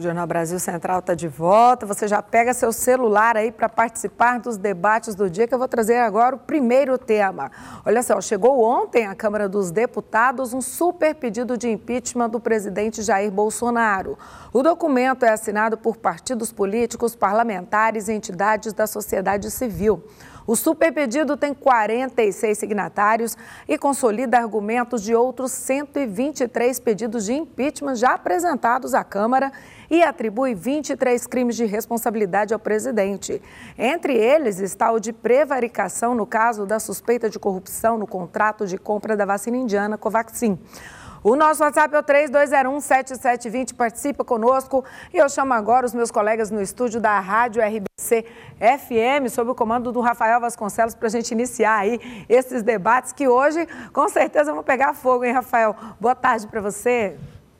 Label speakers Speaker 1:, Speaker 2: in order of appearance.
Speaker 1: O Jornal Brasil Central está de volta. Você já pega seu celular aí para participar dos debates do dia, que eu vou trazer agora o primeiro tema. Olha só, chegou ontem à Câmara dos Deputados um super pedido de impeachment do presidente Jair Bolsonaro. O documento é assinado por partidos políticos, parlamentares e entidades da sociedade civil. O superpedido tem 46 signatários e consolida argumentos de outros 123 pedidos de impeachment já apresentados à Câmara e atribui 23 crimes de responsabilidade ao presidente. Entre eles está o de prevaricação no caso da suspeita de corrupção no contrato de compra da vacina indiana Covaxin. O nosso WhatsApp é o 3201-7720, participa conosco. E eu chamo agora os meus colegas no estúdio da Rádio RBC FM, sob o comando do Rafael Vasconcelos, para a gente iniciar aí esses debates que hoje, com certeza, vão pegar fogo, hein, Rafael? Boa tarde para você.